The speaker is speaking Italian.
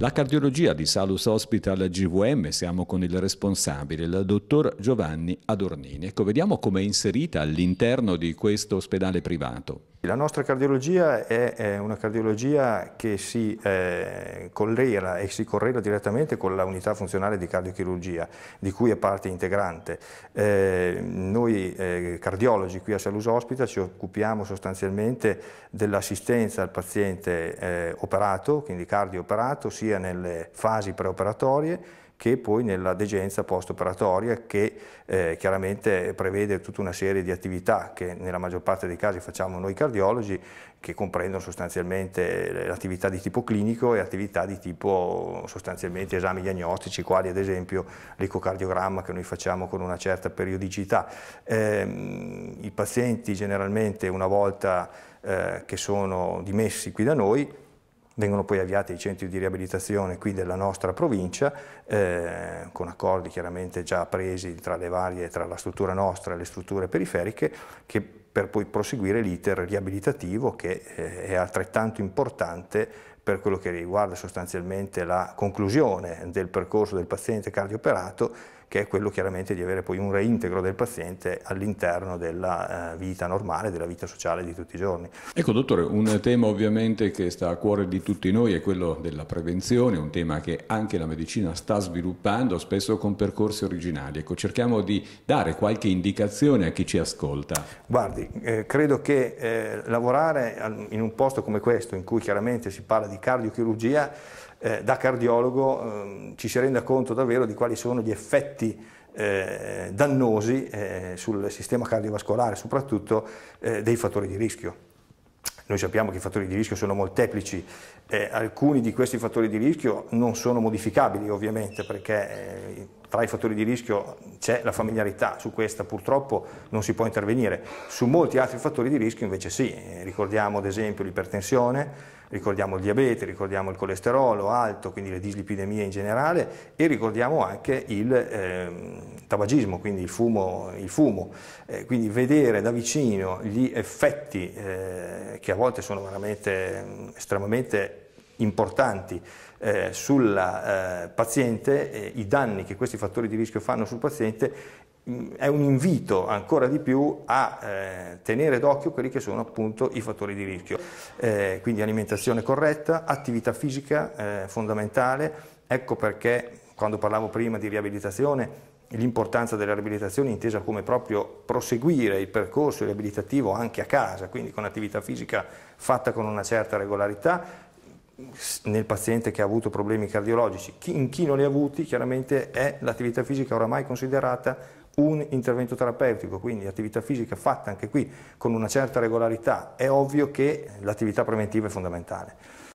La cardiologia di Salus Hospital GVM, siamo con il responsabile, il dottor Giovanni Adornini. Ecco, vediamo come è inserita all'interno di questo ospedale privato. La nostra cardiologia è una cardiologia che si eh, collera e si correla direttamente con la unità funzionale di cardiochirurgia, di cui è parte integrante. Eh, noi eh, cardiologi qui a Salus Ospita ci occupiamo sostanzialmente dell'assistenza al paziente operato, quindi cardio operato, sia nelle fasi preoperatorie che poi nella degenza post-operatoria che eh, chiaramente prevede tutta una serie di attività che nella maggior parte dei casi facciamo noi cardiologi che comprendono sostanzialmente eh, l'attività di tipo clinico e attività di tipo sostanzialmente esami diagnostici quali ad esempio l'ecocardiogramma che noi facciamo con una certa periodicità. Eh, I pazienti generalmente una volta eh, che sono dimessi qui da noi vengono poi avviati i centri di riabilitazione qui della nostra provincia, eh, con accordi chiaramente già presi tra le varie, tra la struttura nostra e le strutture periferiche, che per poi proseguire l'iter riabilitativo che eh, è altrettanto importante per quello che riguarda sostanzialmente la conclusione del percorso del paziente cardioperato che è quello chiaramente di avere poi un reintegro del paziente all'interno della eh, vita normale, della vita sociale di tutti i giorni. Ecco dottore, un tema ovviamente che sta a cuore di tutti noi è quello della prevenzione, un tema che anche la medicina sta sviluppando spesso con percorsi originali. Ecco, cerchiamo di dare qualche indicazione a chi ci ascolta. Guardi, eh, credo che eh, lavorare in un posto come questo, in cui chiaramente si parla di cardiochirurgia, eh, da cardiologo eh, ci si renda conto davvero di quali sono gli effetti eh, dannosi eh, sul sistema cardiovascolare, soprattutto eh, dei fattori di rischio. Noi sappiamo che i fattori di rischio sono molteplici, eh, alcuni di questi fattori di rischio non sono modificabili ovviamente perché eh, tra i fattori di rischio c'è la familiarità, su questa purtroppo non si può intervenire, su molti altri fattori di rischio invece sì, eh, ricordiamo ad esempio l'ipertensione, ricordiamo il diabete, ricordiamo il colesterolo alto, quindi le dislipidemie in generale e ricordiamo anche il eh, tabagismo, quindi il fumo. Il fumo. Eh, quindi vedere da vicino gli effetti eh, che a volte sono veramente ehm, estremamente importanti eh, sul eh, paziente, eh, i danni che questi fattori di rischio fanno sul paziente, mh, mm, è un invito ancora di più a eh, tenere d'occhio quelli che sono appunto i fattori di rischio. Eh, quindi alimentazione corretta, attività fisica eh, fondamentale, ecco perché quando parlavo prima di riabilitazione l'importanza della riabilitazione intesa come proprio proseguire il percorso riabilitativo anche a casa, quindi con attività fisica fatta con una certa regolarità, nel paziente che ha avuto problemi cardiologici, in chi non li ha avuti chiaramente è l'attività fisica oramai considerata un intervento terapeutico, quindi attività fisica fatta anche qui con una certa regolarità, è ovvio che l'attività preventiva è fondamentale.